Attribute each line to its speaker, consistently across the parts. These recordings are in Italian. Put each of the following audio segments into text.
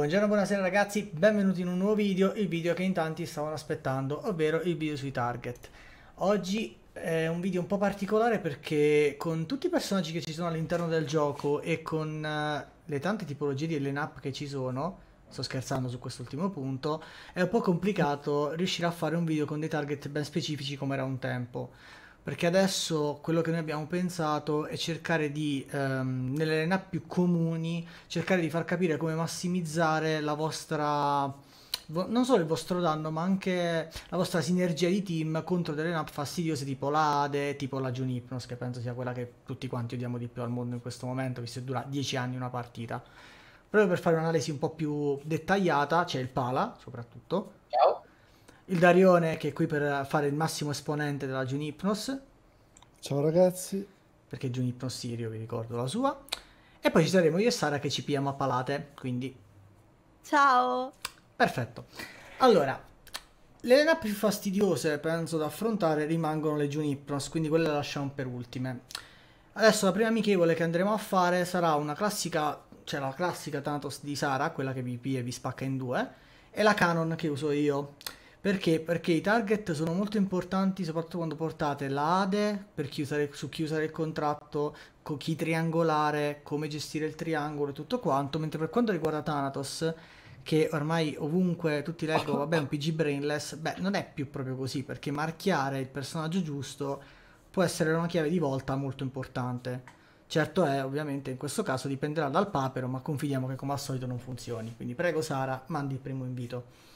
Speaker 1: Buongiorno, buonasera ragazzi, benvenuti in un nuovo video, il video che in tanti stavano aspettando, ovvero il video sui target. Oggi è un video un po' particolare perché con tutti i personaggi che ci sono all'interno del gioco e con eh, le tante tipologie di line-up che ci sono, sto scherzando su quest'ultimo punto, è un po' complicato riuscire a fare un video con dei target ben specifici come era un tempo perché adesso quello che noi abbiamo pensato è cercare di, ehm, nelle line più comuni, cercare di far capire come massimizzare la vostra, non solo il vostro danno, ma anche la vostra sinergia di team contro delle line fastidiose tipo l'Ade, tipo la Junipnos, che penso sia quella che tutti quanti odiamo di più al mondo in questo momento, visto che dura 10 anni una partita. Proprio per fare un'analisi un po' più dettagliata, c'è il Pala, soprattutto. Ciao il Darione che è qui per fare il massimo esponente della Junipnos. Ciao ragazzi. Perché Junipnos Sirio, vi ricordo la sua. E poi ci saremo io e Sara che ci piamo a palate, quindi...
Speaker 2: Ciao!
Speaker 1: Perfetto. Allora, le linee più fastidiose, penso, da affrontare rimangono le Junipnos, quindi quelle le lasciamo per ultime. Adesso la prima amichevole che andremo a fare sarà una classica, cioè la classica Thanatos di Sara, quella che vi pia e vi spacca in due, e la Canon che uso io. Perché? Perché i target sono molto importanti soprattutto quando portate la ADE per chi usare, su chi usare il contratto, con chi triangolare, come gestire il triangolo e tutto quanto, mentre per quanto riguarda Thanatos, che ormai ovunque tutti leggono, vabbè un PG brainless, beh non è più proprio così, perché marchiare il personaggio giusto può essere una chiave di volta molto importante. Certo è, ovviamente in questo caso dipenderà dal papero, ma confidiamo che come al solito non funzioni. Quindi prego Sara, mandi il primo invito.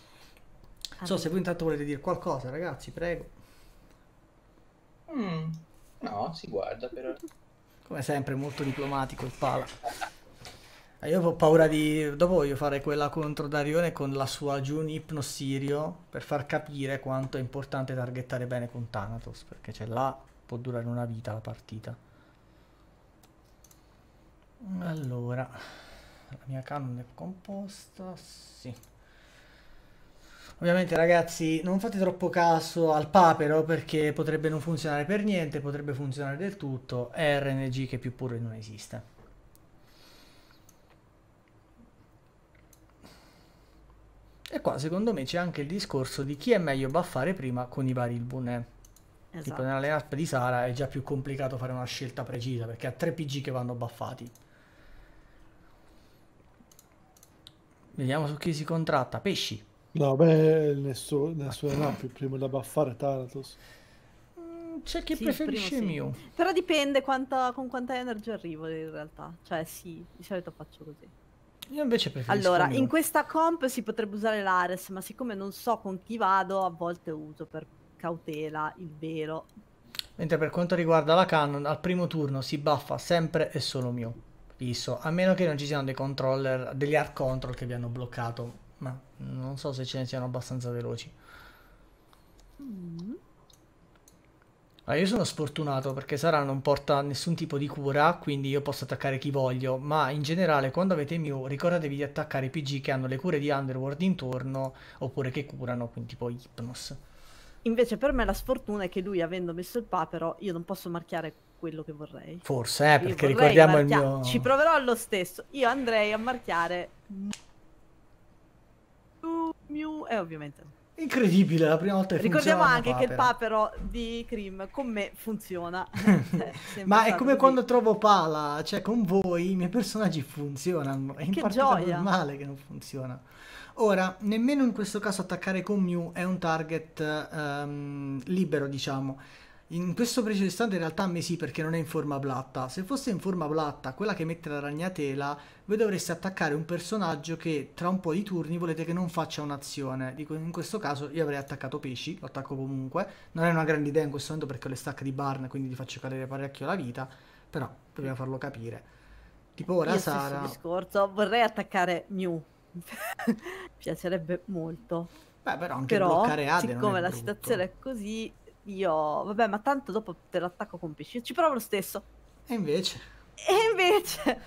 Speaker 1: Non ah, so se voi intanto volete dire qualcosa, ragazzi, prego.
Speaker 3: Mm, no, si guarda però.
Speaker 1: Come sempre, molto diplomatico il pala. Eh, io ho paura di... Dopo voglio fare quella contro Darione con la sua June Ipno Sirio per far capire quanto è importante targettare bene con Thanatos, perché c'è cioè, là, può durare una vita la partita. Allora, la mia cannon è composta, sì. Ovviamente ragazzi non fate troppo caso al papero perché potrebbe non funzionare per niente, potrebbe funzionare del tutto, è RNG che più pure non esiste. E qua secondo me c'è anche il discorso di chi è meglio buffare prima con i vari ilbun. Esatto. Tipo nella lineup di Sara è già più complicato fare una scelta precisa perché ha 3 PG che vanno buffati.
Speaker 4: Vediamo su chi si contratta. Pesci. No, beh, nessuno, nessuno no, il primo da baffare Thanatos.
Speaker 2: Mm, c'è chi sì,
Speaker 1: preferisce primo,
Speaker 4: sì. Mew.
Speaker 2: Però dipende quanta, con quanta energy arrivo in realtà. Cioè sì, di solito faccio così.
Speaker 4: Io invece preferisco
Speaker 2: Allora, Mew. in questa comp si potrebbe usare l'Ares, ma siccome non so con chi vado, a volte uso per cautela il velo.
Speaker 1: Mentre per quanto riguarda la cannon, al primo turno si buffa sempre e solo Mew. Fisso, a meno che non ci siano dei controller, degli hard control che vi hanno bloccato non so se ce ne siano abbastanza veloci. Mm. Allora, io sono sfortunato perché Sara non porta nessun tipo di cura, quindi io posso attaccare chi voglio, ma in generale quando avete Mew ricordatevi di attaccare i PG che hanno le cure di Underworld intorno oppure che curano, quindi tipo Hypnos.
Speaker 2: Invece per me la sfortuna è che lui avendo messo il papero io non posso marchiare quello che vorrei. Forse, eh, perché ricordiamo marchia... il mio... Ci proverò lo stesso, io andrei a marchiare e eh, ovviamente...
Speaker 1: Incredibile, la prima volta che Ricordiamo anche papera. che il papero
Speaker 2: di Cream con me funziona. Cioè, Ma è come così. quando
Speaker 1: trovo pala, cioè con voi i miei personaggi funzionano. È che in particolare normale che non funziona. Ora, nemmeno in questo caso attaccare con Mew è un target um, libero, diciamo in questo preciso istante in realtà a me sì perché non è in forma platta. Se fosse in forma platta, quella che mette la ragnatela, voi dovreste attaccare un personaggio che tra un po' di turni volete che non faccia un'azione. Dico, in questo caso io avrei attaccato pesci, lo attacco comunque. Non è una grande idea in questo momento perché ho le stack di Barn, quindi gli faccio cadere parecchio la vita, però dobbiamo farlo capire. Tipo ora io Sara...
Speaker 2: discorso, vorrei attaccare Mew. Mi piacerebbe molto. Beh, però anche però, bloccare Ade siccome la brutto. situazione è così, io, vabbè, ma tanto dopo te l'attacco con PC, ci provo lo stesso. E invece? E invece?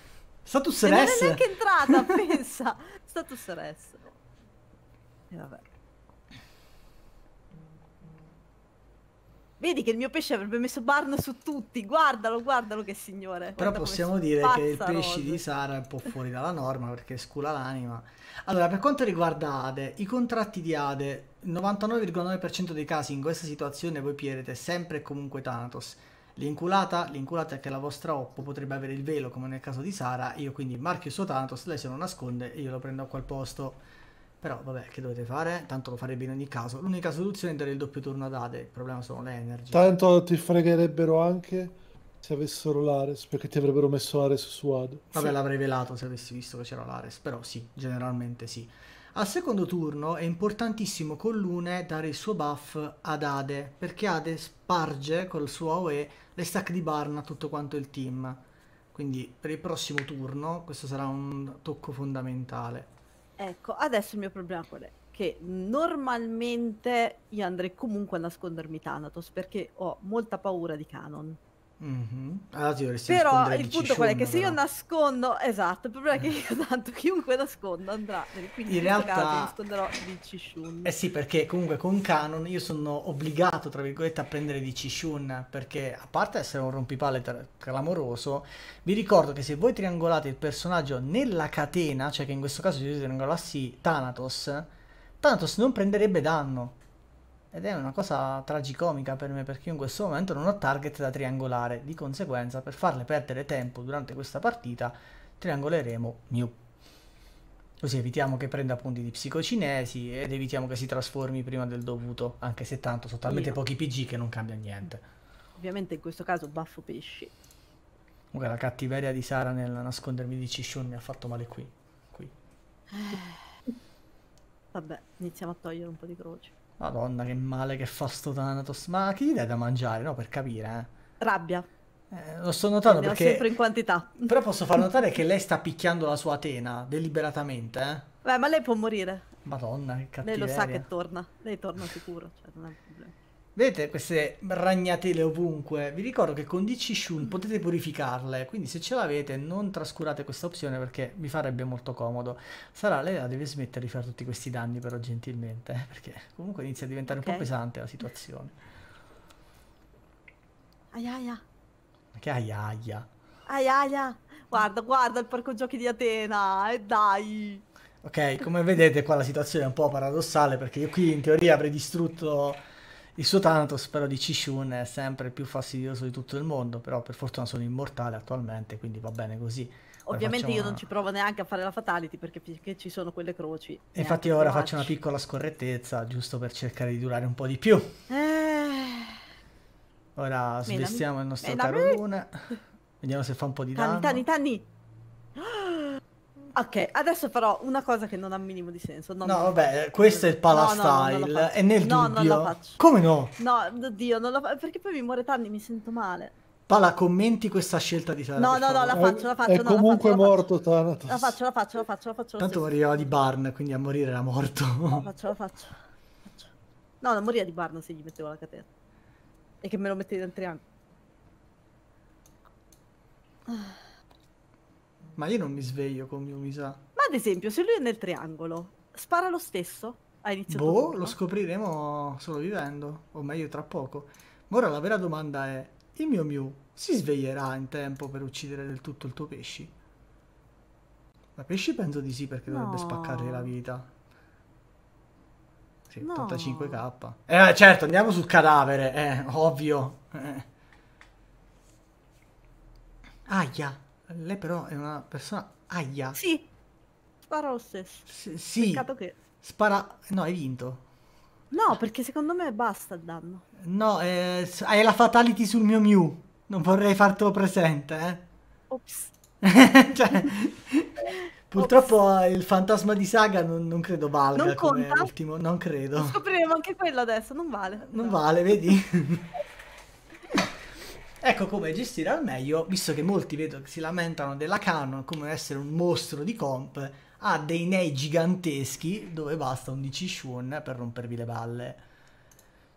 Speaker 2: Status RS? Non è neanche entrata, pensa. Status RS. E vabbè. Vedi che il mio pesce avrebbe messo Barn su tutti, guardalo, guardalo che signore. Però Guarda possiamo dire che il pesce di
Speaker 1: Sara è un po' fuori dalla norma perché scula l'anima. Allora, per quanto riguarda Ade, i contratti di Ade, 99,9% dei casi in questa situazione voi pierete sempre e comunque Thanatos. L'inculata, l'inculata è che la vostra Oppo potrebbe avere il velo come nel caso di Sara, io quindi marchio il suo Thanatos, lei se lo nasconde e io lo prendo a quel posto. Però vabbè, che dovete fare? Tanto lo farebbe in ogni caso. L'unica soluzione è dare il doppio turno ad Ade, il problema sono le energie.
Speaker 4: Tanto ti fregherebbero anche se avessero l'Ares, perché ti avrebbero messo l'Ares su Ade. Vabbè, sì. l'avrei
Speaker 1: velato se avessi visto che c'era l'Ares, però sì, generalmente sì. Al secondo turno è importantissimo con Lune dare il suo buff ad Ade, perché Ade sparge col suo AOE le stack di Barna a tutto quanto il team. Quindi per il prossimo turno questo sarà un tocco fondamentale.
Speaker 2: Ecco, adesso il mio problema qual è? Che normalmente io andrei comunque a nascondermi Thanatos perché ho molta paura di Canon.
Speaker 1: Mm-hmm. Allora Però il punto diciamo qual è che se io
Speaker 2: nascondo, esatto, il problema è che io tanto chiunque nascondo andrà, quindi in realtà caso nasconderò di Cishun. Eh sì,
Speaker 1: perché comunque con Canon io sono obbligato, tra virgolette, a prendere di Cishun, perché a parte essere un rompipalle clamoroso, vi ricordo che se voi triangolate il personaggio nella catena, cioè che in questo caso se io triangolassi Thanatos, Thanatos non prenderebbe danno. Ed è una cosa tragicomica per me perché io in questo momento non ho target da triangolare, di conseguenza per farle perdere tempo durante questa partita triangoleremo Mew. Così evitiamo che prenda punti di psicocinesi ed evitiamo che si trasformi prima del dovuto, anche se tanto sono talmente pochi PG che non cambia niente.
Speaker 2: Ovviamente in questo caso baffo pesci.
Speaker 1: Comunque la cattiveria di Sara nel nascondermi di Cishun mi ha fatto male qui. qui.
Speaker 2: Eh. Vabbè, iniziamo a togliere un po' di croce.
Speaker 1: Madonna, che male che fa sto Thanatos. Ma chi gli dai da mangiare, no? Per capire, eh.
Speaker 2: Rabbia. Eh, lo sto notando Andiamo perché... sempre in quantità. Però posso far notare che
Speaker 1: lei sta picchiando la sua Atena, deliberatamente, eh.
Speaker 2: Beh, ma lei può morire.
Speaker 1: Madonna, che cattiveria. Lei lo sa che
Speaker 2: torna. Lei torna sicuro, cioè non è un problema.
Speaker 1: Vedete queste ragnatele ovunque? Vi ricordo che con DC Shun potete purificarle, quindi se ce l'avete non trascurate questa opzione perché vi farebbe molto comodo. Sarà, lei la deve smettere di fare tutti questi danni però gentilmente, eh, perché comunque inizia a diventare okay. un po' pesante la situazione. Aiaia. Che aiaia.
Speaker 2: Aiaia. Guarda, guarda il parco giochi di Atena, e eh, dai.
Speaker 1: Ok, come vedete qua la situazione è un po' paradossale perché io qui in teoria avrei distrutto il suo Thanatos però di Cishun è sempre il più fastidioso di tutto il mondo, però per fortuna sono immortale attualmente, quindi va bene così. Ovviamente io una... non ci
Speaker 2: provo neanche a fare la fatality perché ci sono quelle croci. Infatti ora faccio
Speaker 1: una piccola scorrettezza giusto per cercare di durare un po' di più. Eh... Ora svestiamo il nostro caro Luna. Vediamo se fa un po' di danno. Tanni, tanni,
Speaker 2: tanni! Ok, adesso però una cosa che non ha minimo di senso. no,
Speaker 1: vabbè, questo è il palastyle. No, no, è nel no, dubbio. No, non la faccio. Come no?
Speaker 2: No, oddio, non la faccio. Perché poi mi muore tanto e mi sento male.
Speaker 1: Pala, commenti questa scelta di Thanatos. No, no, no, la faccio, la faccio. È no, comunque la faccio, morto Thanatos. La faccio,
Speaker 2: la faccio, la faccio, la faccio. Tanto
Speaker 1: moriva di Barn, quindi a morire era morto. La
Speaker 2: faccio, la faccio. No, non moriva di Barn se gli mettevo la catena. E che me lo mettevi dentro tre anni. Ah.
Speaker 1: Ma io non mi sveglio come mi sa. Ma
Speaker 2: ad esempio, se lui è nel triangolo, spara lo stesso a inizio Boh, turno?
Speaker 1: lo scopriremo solo vivendo, o meglio tra poco. Ma ora la vera domanda è, il mio Mew si sveglierà in tempo per uccidere del tutto il tuo pesci? Ma pesci penso di sì perché no. dovrebbe spaccargli la vita. Sì, no. 85k. Eh, certo, andiamo sul cadavere, eh, ovvio. Eh. Aia. Lei però è una persona... Aia. Sì,
Speaker 2: spara lo stesso. S sì. Peccato che...
Speaker 1: Spara... No, hai vinto.
Speaker 2: No, perché secondo me basta il danno.
Speaker 1: No, eh, hai la fatality sul mio Mew. Non vorrei fartelo presente, eh.
Speaker 2: Ops. cioè,
Speaker 1: purtroppo Ops. il fantasma di saga non, non credo valga non come conta. ultimo, non credo.
Speaker 2: Scopriremo anche quello adesso, non vale. Non
Speaker 1: no. vale, vedi? Ecco come gestire al meglio, visto che molti vedo che si lamentano della Canon come essere un mostro di comp, ha dei nei giganteschi dove basta un DC shun per rompervi le balle.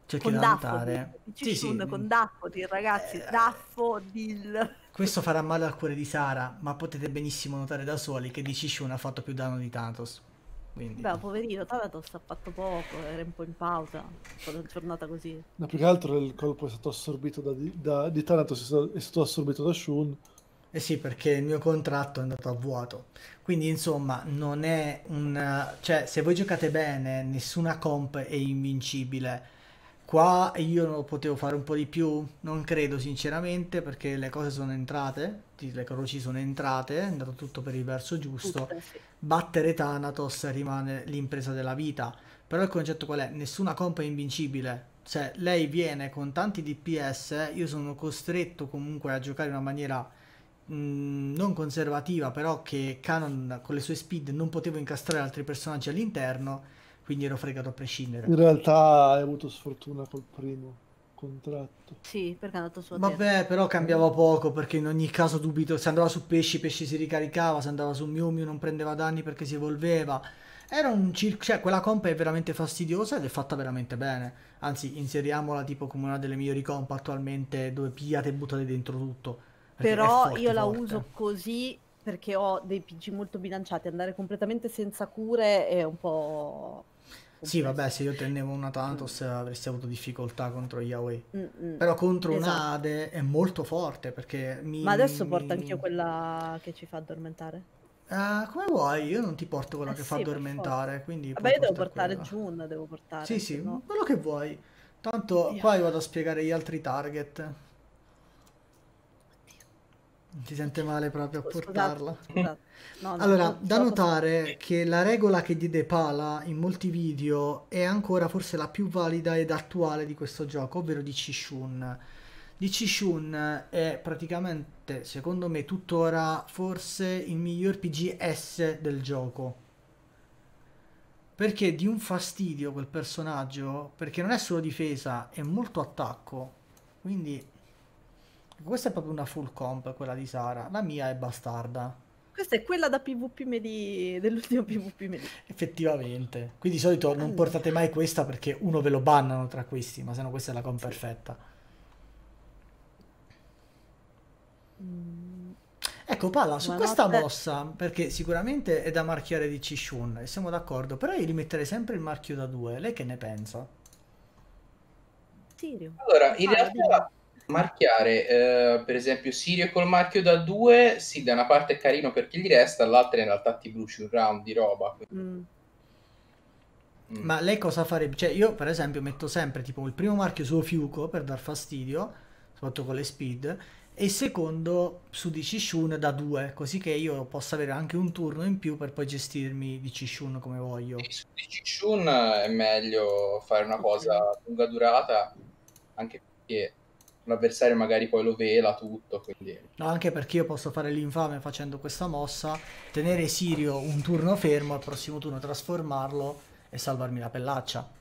Speaker 1: C'è che lamentare. Sì, sì. Mm. Con
Speaker 2: Daffodil, ragazzi, eh... Daffodil.
Speaker 1: Questo farà male al cuore di Sara, ma potete benissimo notare da soli che DC Shun ha fatto più danno di Tantos. Quindi...
Speaker 2: Beh, poverino, Taratos ha fatto poco, era un po' in pausa, è una giornata così.
Speaker 4: No, più che altro il colpo è stato assorbito da, da, di Taratos, è stato assorbito da Shun. Eh sì, perché il mio contratto è andato a vuoto. Quindi, insomma, non è
Speaker 1: un... Cioè, se voi giocate bene, nessuna comp è invincibile Qua io potevo fare un po' di più, non credo sinceramente, perché le cose sono entrate, le croci sono entrate, è andato tutto per il verso giusto. Tutto, sì. Battere Thanatos rimane l'impresa della vita. Però il concetto qual è? Nessuna compa è invincibile. Cioè, lei viene con tanti DPS, io sono costretto comunque a giocare in una maniera mm, non conservativa, però che Canon con le sue speed non potevo incastrare altri personaggi all'interno quindi ero fregato a prescindere. In
Speaker 4: realtà hai avuto sfortuna col primo contratto.
Speaker 2: Sì, perché è andato su Vabbè,
Speaker 4: però cambiava poco perché in ogni caso
Speaker 1: dubito, se andava su pesci, pesci si ricaricava, se andava su Miu Miu non prendeva danni perché si evolveva. Era un circo, cioè quella comp è veramente fastidiosa ed è fatta veramente bene. Anzi, inseriamola tipo come una delle migliori comp attualmente dove pigliate e buttate dentro tutto. Però forte, io la forte. uso
Speaker 2: così perché ho dei PG molto bilanciati, andare completamente senza cure è un po'
Speaker 1: Sì, vabbè, se io tenevo una Thanatos mm. avresti avuto difficoltà contro Yahweh. Mm-mm. Però contro esatto. un'Ade è molto forte perché mi... Ma adesso porta anche io
Speaker 2: quella che ci fa addormentare.
Speaker 1: Uh, come vuoi, io non ti porto quella eh che sì, fa addormentare, quindi... Vabbè, io devo portare quella.
Speaker 2: June, devo portare. Sì, sì, no? quello che vuoi. Tanto
Speaker 1: yeah. qua io vado a spiegare gli altri target. Ti sente male proprio a portarla. No, no, allora, no, da notare che la regola che diede Pala in molti video è ancora forse la più valida ed attuale di questo gioco, ovvero di Cishun. Di Cishun è praticamente, secondo me, tuttora forse il miglior PGS del gioco. Perché di un fastidio quel personaggio, perché non è solo difesa, è molto attacco. Quindi questa è proprio una full comp, quella di Sara. La mia è bastarda.
Speaker 2: Questa è quella da PvP Medi... dell'ultimo PvP Medi.
Speaker 1: Effettivamente. Qui di solito non portate mai questa perché uno ve lo bannano tra questi, ma se no questa è la comp perfetta. Mm. Ecco Palla, su ma questa no, mossa, perché sicuramente è da marchiare di Cishun, e siamo d'accordo, però io rimetterei sempre il marchio da due. Lei che ne pensa?
Speaker 2: Sirio.
Speaker 3: Allora, in ah, realtà marchiare eh, per esempio Sirio col marchio da 2 sì da una parte è carino perché gli resta dall'altra in realtà ti bruci un round di roba
Speaker 2: mm.
Speaker 1: Mm. ma lei cosa farebbe? cioè io per esempio metto sempre tipo il primo marchio su Fiuco per dar fastidio soprattutto con le speed e il secondo su di Cishun da 2 così che io possa avere anche un turno in più per poi gestirmi di Cishun come voglio e su di
Speaker 3: Cishun è meglio fare una cosa lunga durata anche perché l'avversario magari poi lo vela tutto. Quindi...
Speaker 1: No, anche perché io posso fare l'infame facendo questa mossa, tenere Sirio un turno fermo, al prossimo turno trasformarlo e salvarmi la pellaccia.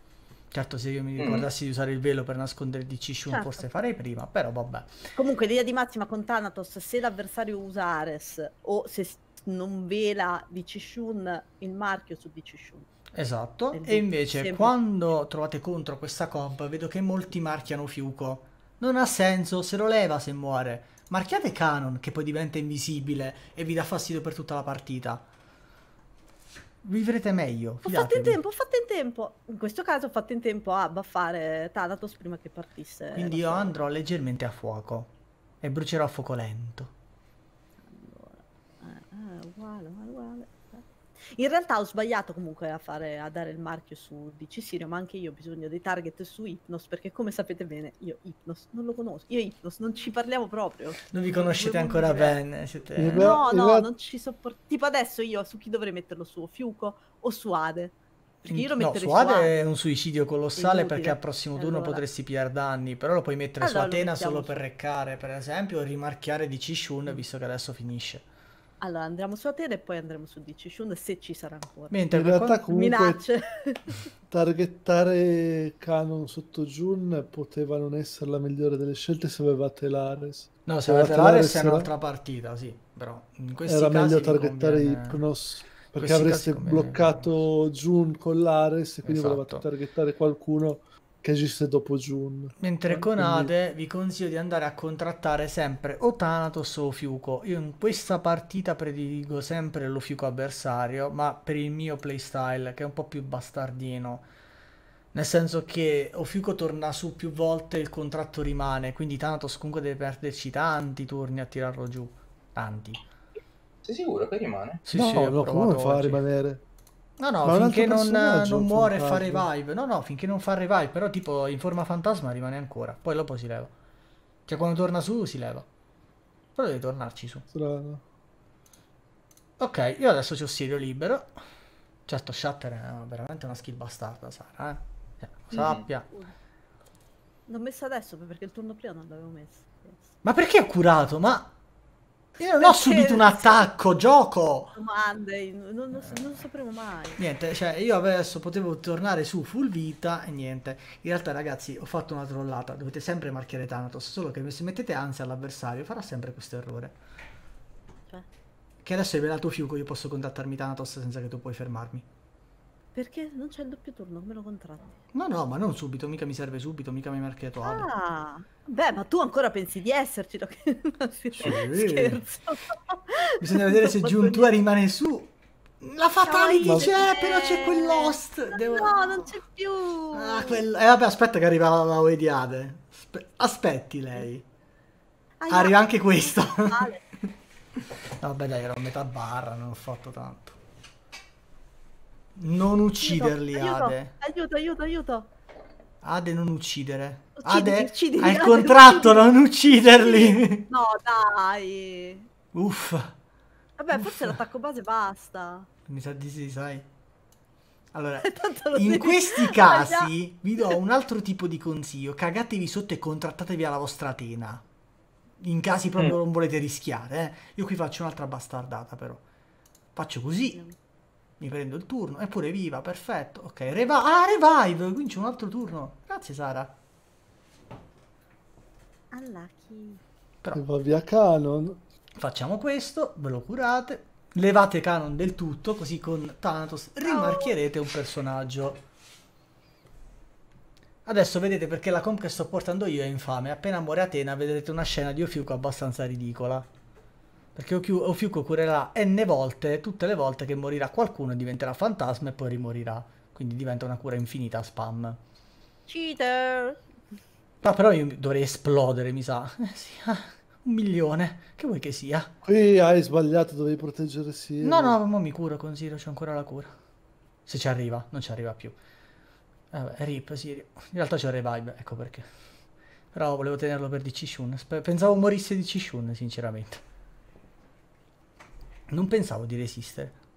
Speaker 1: Certo, se io mi mm. ricordassi mm. di usare il velo per nascondere di DC Shun, certo. forse farei prima, però vabbè.
Speaker 2: Comunque, l'idea di massima con Thanatos, se l'avversario usa Ares o se non vela DC Shun, il marchio su DC Shun.
Speaker 1: Esatto, e invece sempre... quando trovate contro questa comp vedo che molti marchiano Fiuco non ha senso, se lo leva se muore. Marchiate Canon che poi diventa invisibile e vi dà fastidio per tutta la partita. Vivrete meglio. Ho fatto in tempo,
Speaker 2: ho fatto in tempo. In questo caso ho fatto in tempo a baffare Thanatos prima che partisse. Quindi io
Speaker 1: fuori. andrò leggermente a fuoco e brucerò a fuoco lento.
Speaker 2: Allora, eh, eh, uguale, uguale. In realtà ho sbagliato comunque a, fare, a dare il marchio su DC Sirio, ma anche io ho bisogno dei target su Hypnos, perché come sapete bene, io Hypnos non lo conosco, io Hypnos non ci parliamo proprio. Non vi conoscete non ancora bene. Siete... No, no, non ci sopporto. Tipo adesso io su chi dovrei metterlo su? Fiuco o su Ade? Perché io lo no, su Ade, Ade è un
Speaker 1: suicidio colossale perché al prossimo turno allora. potresti pigliare danni, però lo puoi mettere allora, su Atena solo su. per reccare, per esempio, o rimarchiare di Cishun visto
Speaker 4: che adesso finisce.
Speaker 2: Allora andremo su Atene e poi andremo su DC Shun se ci sarà ancora. Mentre
Speaker 4: in realtà comunque minacce. targettare Canon sotto Jun poteva non essere la migliore delle scelte se avevate l'Ares. No, se avevate l'Ares è un'altra
Speaker 1: partita, sì, però in questi era meglio targettare conviene... Ipnos perché avreste
Speaker 4: bloccato Jun con l'Ares e quindi esatto. volevate targettare qualcuno che esiste dopo June.
Speaker 1: Mentre eh, con Quindi... Ade vi consiglio di andare a contrattare sempre o Thanatos o Fiuco. Io in questa partita prediligo sempre lo Fiuco avversario, ma per il mio playstyle che è un po' più bastardino. Nel senso che Ofiuco torna su più volte il contratto rimane, quindi Thanatos comunque deve perderci tanti turni a tirarlo giù.
Speaker 4: Tanti.
Speaker 3: Sei sicuro che rimane?
Speaker 1: Sì, no, sì, lo no, come fa a
Speaker 4: rimanere? No, no, Ma finché non, non muore fa revive.
Speaker 1: No, no, finché non fa revive, però tipo in forma fantasma rimane ancora. Poi dopo si leva. Cioè quando torna su si leva. Però devi tornarci su. Strano. Ok, io adesso ho Sirio libero. Certo, Shatter è veramente una skill bastarda, Sara, eh. Cioè, sappia.
Speaker 2: Mm. L'ho messa adesso perché il turno prima non l'avevo messa.
Speaker 1: Ma perché ho curato? Ma io non ho subito un attacco, gioco!
Speaker 2: Domande, non, non, non sapremo mai.
Speaker 1: Niente, cioè io adesso potevo tornare su full vita e niente. In realtà ragazzi ho fatto una trollata, dovete sempre marchiare Thanatos, solo che se mettete ansia all'avversario farà sempre questo errore. Cioè? Che adesso è velato Fiuco, io posso contattarmi Thanatos senza che tu puoi fermarmi.
Speaker 2: Perché non c'è il doppio turno, me lo contratti?
Speaker 1: No, no, ma non subito, mica mi serve subito, mica mi hai marchiato
Speaker 2: Ah, beh, ma tu ancora pensi di esserci, no?
Speaker 1: sì. scherzo. Bisogna vedere se giuntura dire. rimane su.
Speaker 2: La fatality c'è, però c'è quel lost. No, Devo... no non c'è più. Ah,
Speaker 1: quel... Eh vabbè, aspetta che arriva la, la Oediade. Aspe... Aspetti lei. Ah, arriva anche questo. Vale. Vabbè dai, ero a metà barra, non ho fatto tanto. Non ucciderli, aiuto, Ade.
Speaker 2: Aiuto, aiuto, aiuto.
Speaker 1: Ade, non uccidere.
Speaker 2: Uccidimi, Ade, uccidimi, hai il contratto, uccidimi. non ucciderli. No, dai. Uff. Vabbè, Uff. forse l'attacco base basta.
Speaker 1: Mi sa di sì, sai. Allora,
Speaker 4: in devi... questi ah, casi
Speaker 1: vi do un altro tipo di consiglio. Cagatevi sotto e contrattatevi alla vostra tena. In casi proprio mm. non volete rischiare. Eh. Io qui faccio un'altra bastardata, però. Faccio così mi prendo il turno, eppure viva, perfetto, ok, revive, ah, revive, quindi c'è un altro turno, grazie Sara.
Speaker 2: Unlucky.
Speaker 4: Però, va via Canon.
Speaker 1: Facciamo questo, ve lo curate, levate Canon del tutto, così con Thanatos rimarchierete un personaggio. Adesso vedete perché la comp che sto portando io è infame, appena muore Atena vedrete una scena di Ofiuco abbastanza ridicola. Perché Ofiuco curerà n volte tutte le volte che morirà qualcuno, diventerà fantasma e poi rimorirà. Quindi diventa una cura infinita spam.
Speaker 2: Cheater!
Speaker 1: Ma però io dovrei esplodere, mi sa. Eh, sì,
Speaker 2: ah, un
Speaker 1: milione, che vuoi che sia?
Speaker 4: Qui hai sbagliato, dovevi proteggere Siro. No,
Speaker 1: no, ma mi curo con Siro, c'ho ancora la cura.
Speaker 4: Se ci arriva,
Speaker 1: non ci arriva più. Vabbè, rip Sirio. In realtà c'è revive, ecco perché. Però volevo tenerlo per di Shun. Pensavo morisse di Shun, sinceramente. Non pensavo di resistere.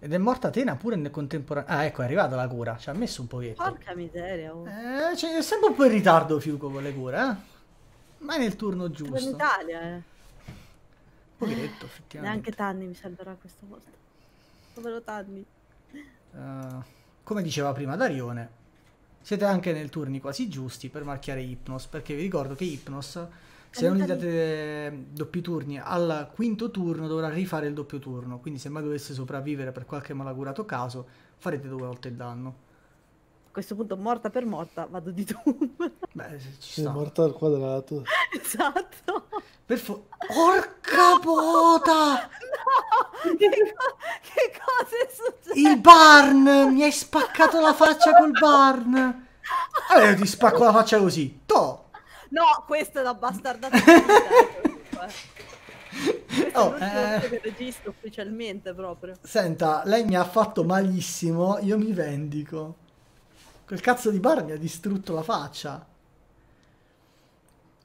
Speaker 1: Ed è morta Atena pure nel contemporaneo. Ah, ecco, è arrivata la cura. Ci ha messo un pochetto.
Speaker 2: Porca miseria. Oh.
Speaker 1: Eh, cioè, è sempre un po' in ritardo Fiuco con le cure, eh. Ma è nel turno giusto. in
Speaker 2: Italia, eh. Pochetto,
Speaker 1: effettivamente. Neanche
Speaker 2: Tanni mi salverà questa volta. Povero Tanni.
Speaker 1: Uh, come diceva prima Darione, siete anche nel turni quasi giusti per marchiare Hypnos, perché vi ricordo che Hypnos se non gli date doppi turni al quinto turno dovrà rifare il doppio turno quindi se mai dovesse sopravvivere per qualche malagurato caso farete due volte il danno a questo punto
Speaker 2: morta per morta vado di doom
Speaker 4: beh ci sta Sei morta al quadrato esatto
Speaker 2: per fo- orca bota no che, co che cosa è successo
Speaker 1: il barn mi hai spaccato la faccia col barn allora ti spacco la faccia così to
Speaker 2: No, questo è una bastardata. Oh, eh... registro ufficialmente proprio.
Speaker 1: Senta, lei mi ha fatto malissimo, io mi vendico. Quel cazzo di bar mi ha distrutto la faccia.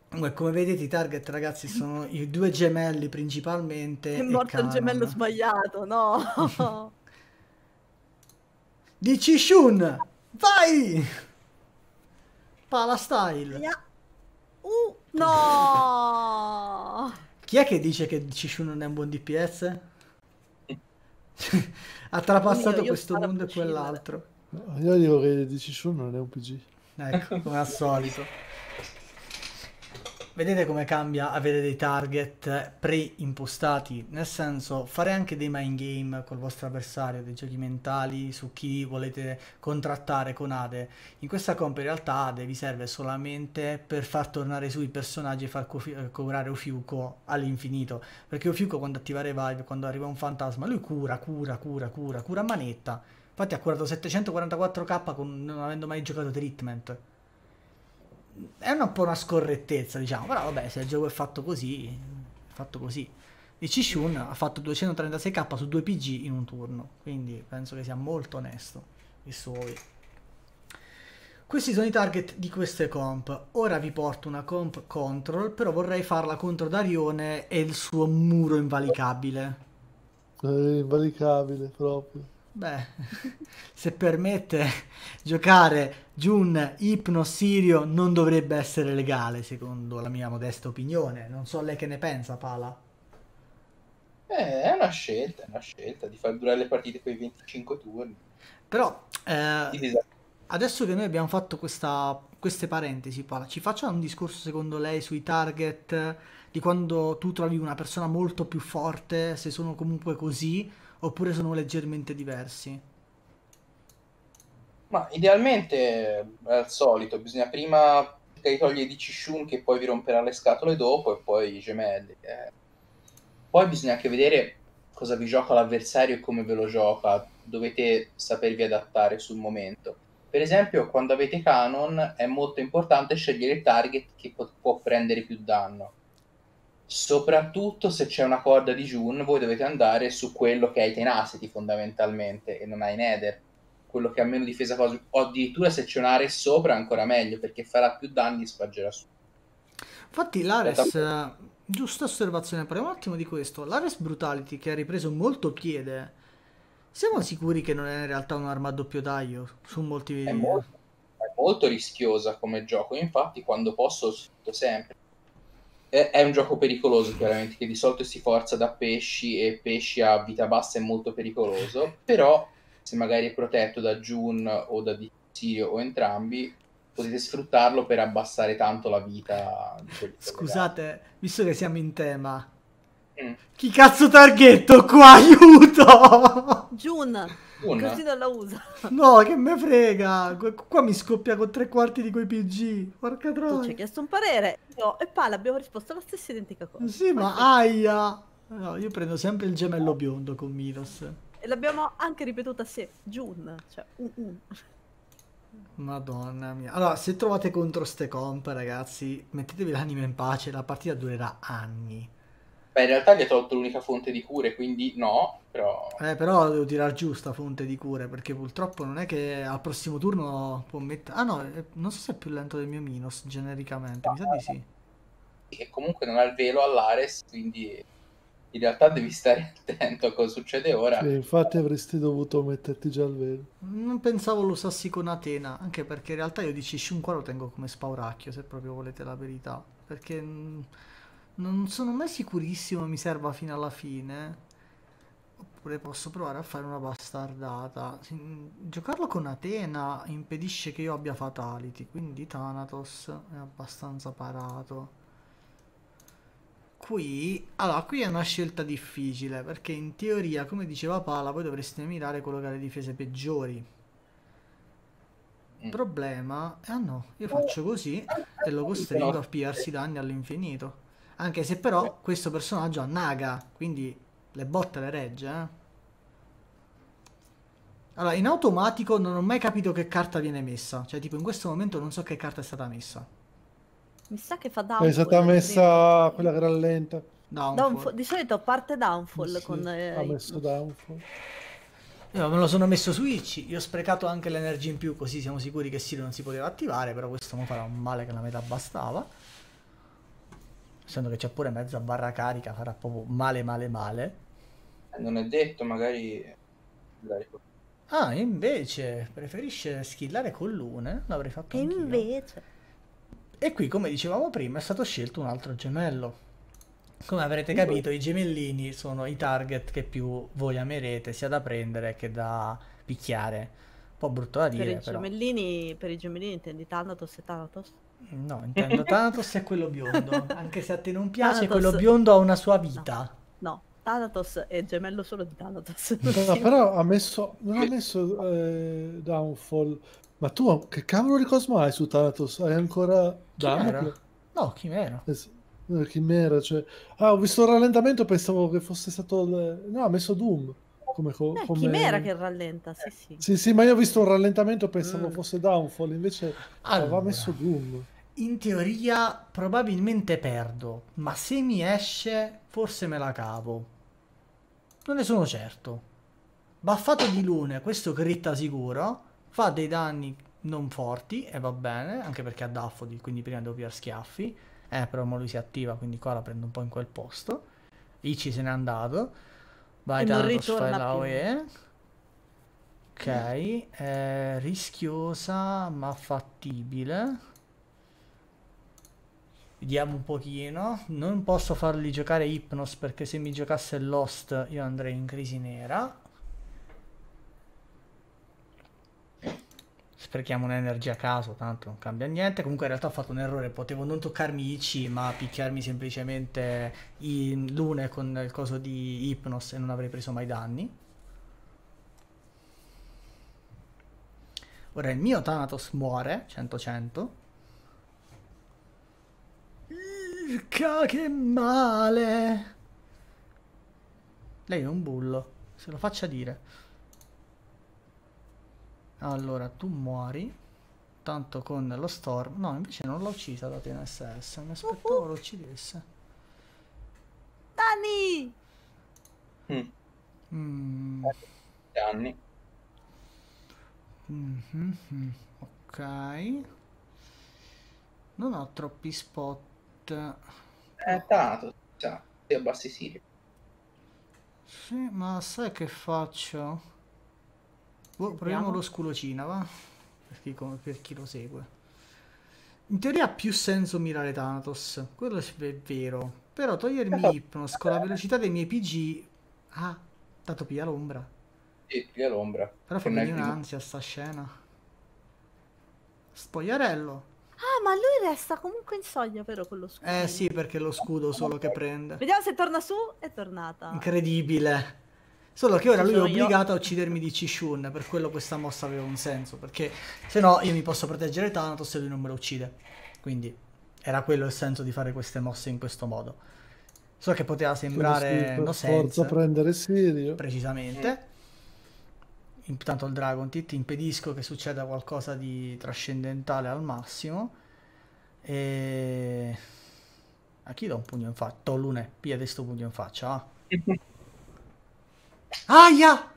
Speaker 1: Comunque, come vedete, i target, ragazzi, sono i due gemelli principalmente. È morto il gemello sbagliato, no. Dici Shun! Vai! Pala style. Yeah. Uh, no! Chi è che dice che Cishun non è un buon DPS? ha trapassato io, questo mondo e quell'altro.
Speaker 4: Io dico che Cishun non è un PG.
Speaker 1: Ecco, come al solito. Vedete come cambia avere dei target pre-impostati, nel senso fare anche dei mind game col vostro avversario, dei giochi mentali su chi volete contrattare con Ade. In questa compa in realtà Ade vi serve solamente per far tornare su i personaggi e far curare Ofiuco all'infinito, perché Ofiuco quando attiva revive, quando arriva un fantasma, lui cura, cura, cura, cura, cura manetta. Infatti ha curato 744k con, non avendo mai giocato treatment è un po' una scorrettezza, diciamo, però vabbè, se il gioco è fatto così, è fatto così. E Cishun ha fatto 236k su 2 PG in un turno, quindi penso che sia molto onesto i suoi. Questi sono i target di queste comp. Ora vi porto una comp control, però vorrei farla contro Darione e il suo muro invalicabile. È eh, invalicabile proprio. Beh, se permette giocare Jun Ipno Sirio non dovrebbe essere legale, secondo la mia modesta opinione. Non so lei che ne pensa, Pala.
Speaker 3: Eh, è una scelta, è una scelta di far durare le partite quei 25 turni.
Speaker 1: Però, eh, adesso che noi abbiamo fatto questa, queste parentesi, Pala, ci faccia un discorso secondo lei sui target di quando tu trovi una persona molto più forte, se sono comunque così, oppure sono leggermente diversi?
Speaker 3: Ma idealmente, al solito, bisogna prima cercare di togliere di Cishun che poi vi romperà le scatole dopo e poi i gemelli. Eh. Poi bisogna anche vedere cosa vi gioca l'avversario e come ve lo gioca. Dovete sapervi adattare sul momento. Per esempio, quando avete Canon è molto importante scegliere il target che può prendere più danno soprattutto se c'è una corda di June, voi dovete andare su quello che hai tenacity fondamentalmente e non hai i nether. Quello che ha meno difesa cosa. O addirittura se c'è un'area sopra ancora meglio perché farà più danni e spargerà su.
Speaker 1: Infatti l'Ares, da... Eh, giusta osservazione, parliamo un attimo di questo. L'Ares Brutality che ha ripreso molto piede, siamo sicuri che non è in realtà un'arma a doppio taglio su molti video? È molto,
Speaker 3: è molto rischiosa come gioco, infatti quando posso lo sfrutto sempre è un gioco pericoloso, chiaramente, che di solito si forza da pesci e pesci a vita bassa è molto pericoloso, però se magari è protetto da June o da DC o entrambi, potete sfruttarlo per abbassare tanto la vita. Scusate,
Speaker 1: visto che siamo in tema, Mm. Chi cazzo targhetto qua? Aiuto!
Speaker 2: Jun, così non la usa.
Speaker 1: No, che me frega. Qu qua mi scoppia con tre quarti di quei PG.
Speaker 2: Porca troia. Tu ci hai chiesto un parere. No, e Pala abbiamo risposto alla stessa identica cosa. Sì, ma
Speaker 1: aia. No, io prendo sempre il gemello biondo con Milos.
Speaker 2: E l'abbiamo anche ripetuta se Jun, cioè un, un.
Speaker 1: Madonna mia. Allora, se trovate contro ste comp, ragazzi, mettetevi l'anima in pace, la partita durerà
Speaker 3: anni. Beh, in realtà gli ha tolto l'unica fonte di cure, quindi no, però...
Speaker 1: Eh, però devo tirare giù sta fonte di cure, perché purtroppo non è che al prossimo turno può mettere... Ah no, eh, non so se è più lento del mio Minos, genericamente, ah, mi sa di sì.
Speaker 3: E comunque non ha il velo all'Ares, quindi in realtà devi stare attento a cosa succede ora. Sì,
Speaker 4: infatti avresti dovuto metterti già il velo. Non pensavo lo usassi con Atena, anche perché
Speaker 1: in realtà io dici Shunkwa lo tengo come spauracchio, se proprio volete la verità, perché mm, non sono mai sicurissimo mi serva fino alla fine. Oppure posso provare a fare una bastardata. Giocarlo con Atena impedisce che io abbia Fatality, quindi Thanatos è abbastanza parato. Qui, allora, qui è una scelta difficile, perché in teoria, come diceva Pala, voi dovreste mirare quello che ha le difese peggiori. Il mm. problema... Ah no, io faccio così e lo costringo a piarsi danni all'infinito. Anche se però questo personaggio ha Naga, quindi le botte le regge, eh? Allora, in automatico non ho mai capito che carta viene messa. Cioè, tipo, in questo momento non so che carta è stata messa.
Speaker 2: Mi sa che fa downfall. È stata eh, messa
Speaker 4: quindi...
Speaker 1: quella che rallenta. Downfall. downfall.
Speaker 2: Di solito parte downfall sì, con... Eh, ha messo
Speaker 1: downfall. Io me lo sono messo su Itch, io ho sprecato anche l'energia in più così siamo sicuri che Silo non si poteva attivare, però questo mi farà un male che la metà bastava. Sendo che c'è pure mezza barra carica, farà proprio male, male, male.
Speaker 3: Eh, non è detto, magari...
Speaker 1: Ah, invece, preferisce skillare con lune? L'avrei fatto anch'io. Invece. E qui, come dicevamo prima, è stato scelto un altro gemello. Come avrete capito, i gemellini sono i target che più voi amerete, sia da prendere che da picchiare. Un po' brutto da dire, per i
Speaker 2: gemellini, Per i gemellini intendi Thanatos e Thanatos?
Speaker 1: No, intendo Thanatos è quello biondo, anche se a te non
Speaker 2: piace, Thanatos... quello
Speaker 4: biondo
Speaker 1: ha una sua vita.
Speaker 2: No, no. Thanatos è gemello solo di Thanatos. No, però
Speaker 4: ha messo, non ha messo eh, Downfall. Ma tu che cavolo di cosmo hai su Thanatos? Hai ancora Downfall? No, Chimera. Eh, Chimera, cioè... Ah, ho visto il rallentamento, pensavo che fosse stato... Le... No, ha messo Doom come... come... Chimera che
Speaker 2: rallenta, sì sì.
Speaker 4: Sì sì, ma io ho visto un rallentamento pensavo mm. fosse Downfall, invece allora, aveva messo Doom.
Speaker 1: In teoria
Speaker 4: probabilmente perdo, ma
Speaker 1: se mi esce forse me la cavo. Non ne sono certo. Baffato di lune, questo gritta sicuro, fa dei danni non forti e va bene, anche perché ha Daffodil, quindi prima devo pigliare schiaffi. Eh, però lui si attiva, quindi qua la prendo un po' in quel posto. Ichi se n'è andato. Vai, Danos, fai la OE. Ok, eh, rischiosa ma fattibile. Vediamo un pochino. Non posso farli giocare Hypnos perché se mi giocasse Lost io andrei in crisi nera. sprechiamo un'energia a caso, tanto non cambia niente. Comunque in realtà ho fatto un errore, potevo non toccarmi i C, ma picchiarmi semplicemente in lune con il coso di Hypnos e non avrei preso mai danni. Ora il mio Thanatos muore, 100-100. Irca, che male! Lei è un bullo, se lo faccia dire. Allora, tu muori. Tanto con lo storm. No, invece non l'ho uccisa da TNSS. Mi aspettavo uh -huh. lo uccidesse.
Speaker 2: Danni!
Speaker 1: Mm. Mm. Mm -hmm. Ok. Non ho troppi spot.
Speaker 3: Eh, tanto, già, io bassi
Speaker 1: Sì, ma sai che faccio? Boh, proviamo lo sculocina, va? Per chi, per chi, lo segue. In teoria ha più senso mirare Thanatos, quello è vero. Però togliermi Hypnos eh, con la velocità dei miei PG... Ah, dato via l'ombra.
Speaker 3: Sì, via l'ombra. Però fa venire un'ansia
Speaker 1: sta scena. Spogliarello.
Speaker 2: Ah, ma lui resta comunque in sogno, vero, con lo scudo? Eh sì,
Speaker 1: perché lo scudo solo che prende. Vediamo
Speaker 2: se torna su, è tornata.
Speaker 1: Incredibile. Solo che ora lui è obbligato io. a uccidermi di Cishun, per quello questa mossa aveva un senso, perché se no io mi posso proteggere Thanatos e lui non me lo uccide. Quindi era quello il senso di fare queste mosse in questo modo. So che poteva sembrare sì, no senso.
Speaker 4: prendere Sirio. Precisamente.
Speaker 1: Intanto il Dragon Tit impedisco che succeda qualcosa di trascendentale al massimo. E... A chi do un pugno in faccia? Tolune, via di sto pugno in faccia. Ah.
Speaker 2: Aia!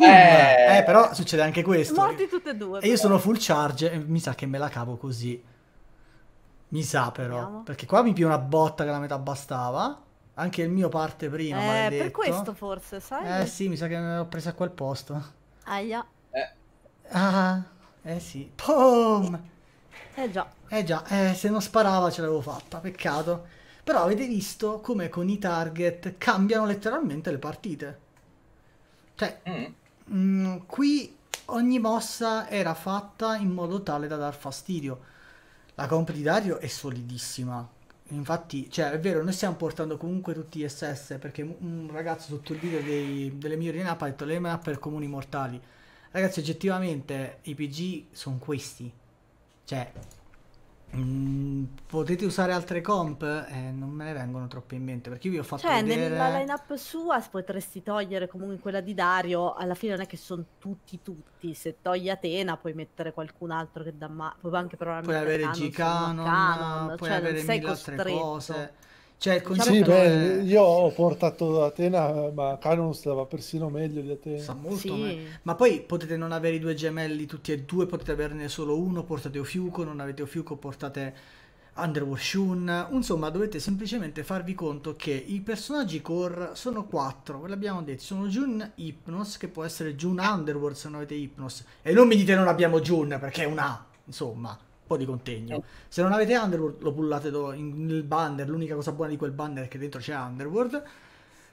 Speaker 1: Eh... eh, però succede anche questo. Morti
Speaker 2: tutte e due. E io sono full
Speaker 1: charge e mi sa che me la cavo così. Mi sa però, Vediamo. perché qua mi pio una botta che la metà bastava. Anche il mio parte prima, Eh, maledetto. per questo
Speaker 2: forse, sai? Eh sì,
Speaker 1: mi sa che me l'ho presa a quel posto.
Speaker 2: Aia. Eh.
Speaker 1: Ah, eh sì. Pom! Eh già. Eh già, eh, se non sparava ce l'avevo fatta, peccato. Però avete visto come con i target cambiano letteralmente le partite. Cioè, mm. mh, mm, qui ogni mossa era fatta in modo tale da dar fastidio. La comp di Dario è solidissima. Infatti, cioè, è vero, noi stiamo portando comunque tutti i SS perché un ragazzo sotto il video dei, delle migliori nap ha detto le nap per comuni mortali. Ragazzi, oggettivamente i PG sono questi. Cioè, Mm, potete usare altre comp? Eh, non me ne vengono troppe in mente perché io vi ho fatto cioè, vedere... nella
Speaker 2: lineup sua potresti togliere comunque quella di Dario. Alla fine non è che sono tutti tutti. Se togli Atena puoi mettere qualcun altro che da ma... Puoi anche provare a Puoi avere g puoi cioè, avere mille altre cose.
Speaker 4: Cioè, sì, beh, io ho portato Atena, ma Canon stava persino meglio di Atena. Sta molto
Speaker 1: sì. meglio. Ma poi potete non avere i due gemelli tutti e due, potete averne solo uno, portate Ofiuco, non avete Ofiuco, portate Underworld Shun. Insomma, dovete semplicemente farvi conto che i personaggi core sono quattro, ve l'abbiamo detto, sono Jun Hypnos, che può essere Jun Underworld se non avete Hypnos. E non mi dite non abbiamo Jun, perché è un A, insomma po' di contegno. Eh. Se non avete Underworld, lo pullate nel banner. L'unica cosa buona di quel banner è che dentro c'è Underworld.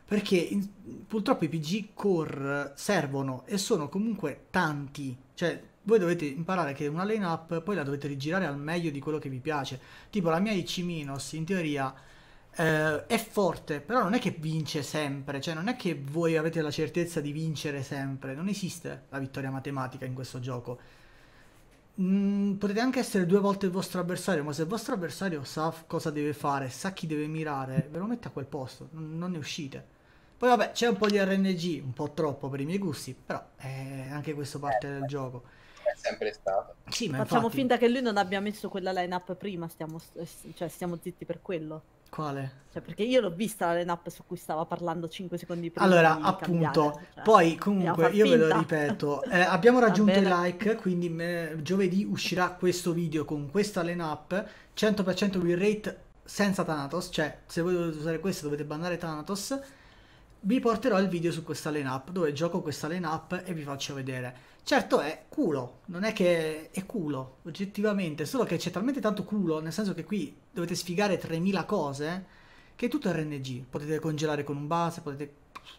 Speaker 1: Perché in, purtroppo i PG core servono e sono comunque tanti. Cioè, voi dovete imparare che una lane up poi la dovete rigirare al meglio di quello che vi piace. Tipo la mia IC- in teoria eh, è forte, però non è che vince sempre, cioè non è che voi avete la certezza di vincere sempre, non esiste la vittoria matematica in questo gioco Mm, potete anche essere due volte il vostro avversario, ma se il vostro avversario sa cosa deve fare, sa chi deve mirare, ve lo mette a quel posto, non, non ne uscite. Poi vabbè, c'è un po' di RNG, un po' troppo per i miei gusti, però è eh, anche questo parte del gioco sempre stato. Sì, ma Facciamo infatti... finta
Speaker 2: che lui non abbia messo quella line-up prima, stiamo, eh, cioè, stiamo zitti per quello. Quale? Cioè, perché io l'ho vista la line-up su cui stava parlando 5 secondi prima. Allora, appunto, cioè, poi comunque io ve lo
Speaker 1: ripeto, eh, abbiamo raggiunto il like, quindi me, giovedì uscirà questo video con questa line-up, 100% win rate senza Thanatos, cioè se voi dovete usare questo dovete bannare Thanatos vi porterò il video su questa line up dove gioco questa line up e vi faccio vedere. Certo è culo, non è che è culo, oggettivamente, solo che c'è talmente tanto culo, nel senso che qui dovete sfigare 3000 cose, che è tutto RNG. Potete congelare con un base, potete...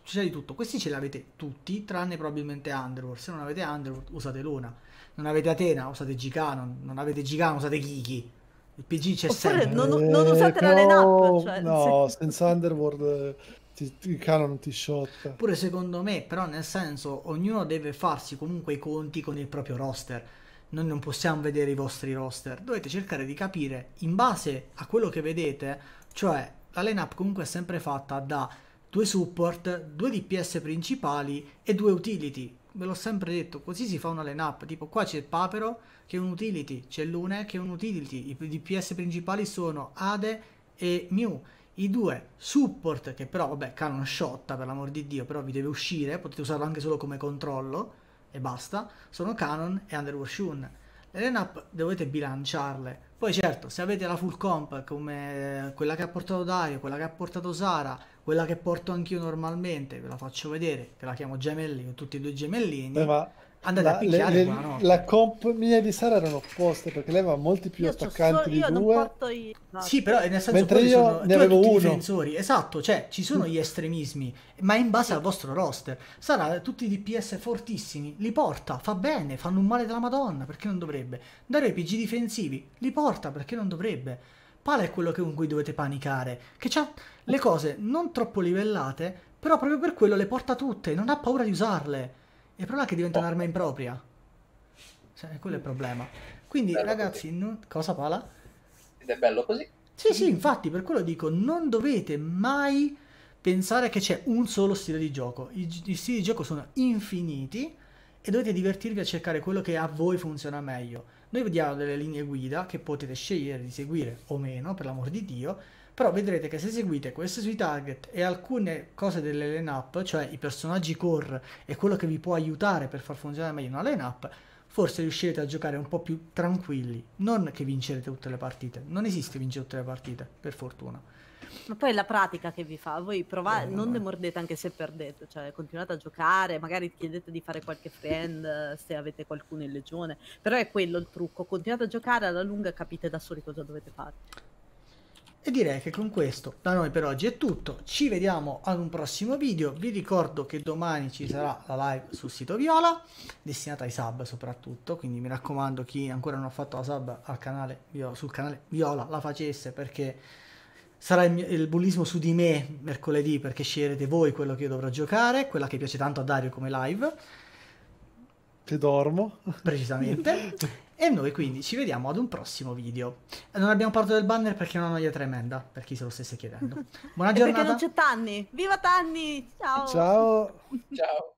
Speaker 1: c'è di tutto. Questi ce li avete tutti, tranne probabilmente Underworld. Se non avete Underworld, usate Luna. Non avete Atena, usate Giganon. Non avete Giganon, usate Kiki. Il PG c'è sempre. Non, non usate eh, la lineup. Cioè, no,
Speaker 4: senza Underworld ti, il canon ti sciotta. Pure
Speaker 1: secondo me, però nel senso, ognuno deve farsi comunque i conti con il proprio roster. Noi non possiamo vedere i vostri roster, dovete cercare di capire in base a quello che vedete, cioè la lineup comunque è sempre fatta da due support, due DPS principali e due utility. Ve l'ho sempre detto, così si fa una lineup, tipo qua c'è il Papero che è un utility, c'è Lune che è un utility, i DPS principali sono Ade e Mew i due support, che però, vabbè, canon sciotta per l'amor di Dio, però vi deve uscire, potete usarlo anche solo come controllo e basta, sono canon e Underworld Shun. Le lineup dovete bilanciarle. Poi certo, se avete la full comp come eh, quella che ha portato Dario, quella che ha portato Sara, quella che porto anch'io normalmente, ve la faccio vedere, che la chiamo gemelli, con tutti
Speaker 4: e due gemellini. Eh, ma Andate la, a picchiare le, qua, La comp mia di Sara erano opposte perché lei aveva molti più io attaccanti so, di io due. Non porto io. No. Sì, però nel senso Mentre io sono, ne avevo uno.
Speaker 1: Difensori. Esatto, cioè ci sono gli estremismi, ma in base sì. al vostro roster. Sara tutti i DPS fortissimi, li porta, fa bene, fanno un male della Madonna, perché non dovrebbe. Dario i PG difensivi, li porta perché non dovrebbe. Pala è quello con cui dovete panicare, che ha le cose non troppo livellate, però proprio per quello le porta tutte, non ha paura di usarle il problema è che diventa oh. un'arma impropria. Cioè, quello è il problema. Quindi, bello ragazzi, non... cosa pala?
Speaker 3: Ed è bello così.
Speaker 1: Sì, sì, infatti, per quello dico, non dovete mai pensare che c'è un solo stile di gioco. I, i stili di gioco sono infiniti e dovete divertirvi a cercare quello che a voi funziona meglio. Noi vediamo delle linee guida che potete scegliere di seguire o meno, per l'amor di Dio, però vedrete che se seguite queste sui target e alcune cose delle lineup, cioè i personaggi core e quello che vi può aiutare per far funzionare meglio una lineup, forse riuscirete a giocare un po' più tranquilli, non che vincerete tutte le partite, non esiste vincere tutte le partite, per fortuna.
Speaker 2: Ma poi è la pratica che vi fa, voi provate, eh, non demordete anche se perdete, cioè continuate a giocare, magari chiedete di fare qualche friend eh, se avete qualcuno in legione, però è quello il trucco, continuate a giocare alla lunga capite da soli cosa dovete fare.
Speaker 1: E direi che con questo da noi per oggi è tutto, ci vediamo ad un prossimo video, vi ricordo che domani ci sarà la live sul sito Viola, destinata ai sub soprattutto, quindi mi raccomando chi ancora non ha fatto la sub al canale, sul canale Viola la facesse perché sarà il, mio, il, bullismo su di me mercoledì perché sceglierete voi quello che io dovrò giocare, quella che piace tanto a Dario come live. Che dormo. Precisamente. E noi quindi ci vediamo ad un prossimo video. Eh, non abbiamo parlato del banner perché è una noia tremenda, per chi se lo stesse chiedendo. Buona giornata. perché non c'è
Speaker 2: Tanni. Viva Tanni! Ciao! Ciao! Ciao!